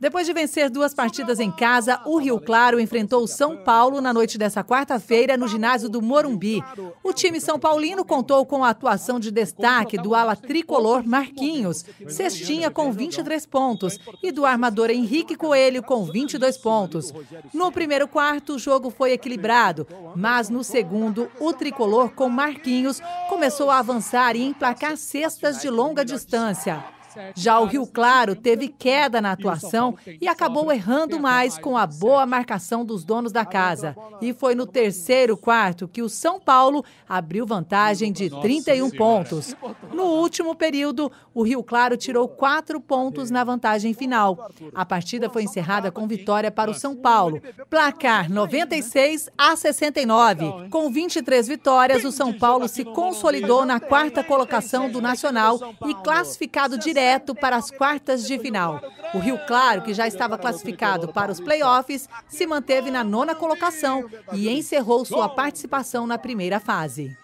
Depois de vencer duas partidas em casa, o Rio Claro enfrentou o São Paulo na noite dessa quarta-feira no ginásio do Morumbi. O time São Paulino contou com a atuação de destaque do ala tricolor Marquinhos, Cestinha com 23 pontos e do armador Henrique Coelho com 22 pontos. No primeiro quarto, o jogo foi equilibrado, mas no segundo, o tricolor com Marquinhos começou a avançar e emplacar cestas de longa distância. Já o Rio Claro teve queda na atuação e acabou errando mais com a boa marcação dos donos da casa. E foi no terceiro quarto que o São Paulo abriu vantagem de 31 pontos. No último período, o Rio Claro tirou quatro pontos na vantagem final. A partida foi encerrada com vitória para o São Paulo. Placar 96 a 69. Com 23 vitórias, o São Paulo se consolidou na quarta colocação do Nacional e classificado direto para as quartas de final. O Rio Claro, que já estava classificado para os playoffs, se manteve na nona colocação e encerrou sua participação na primeira fase.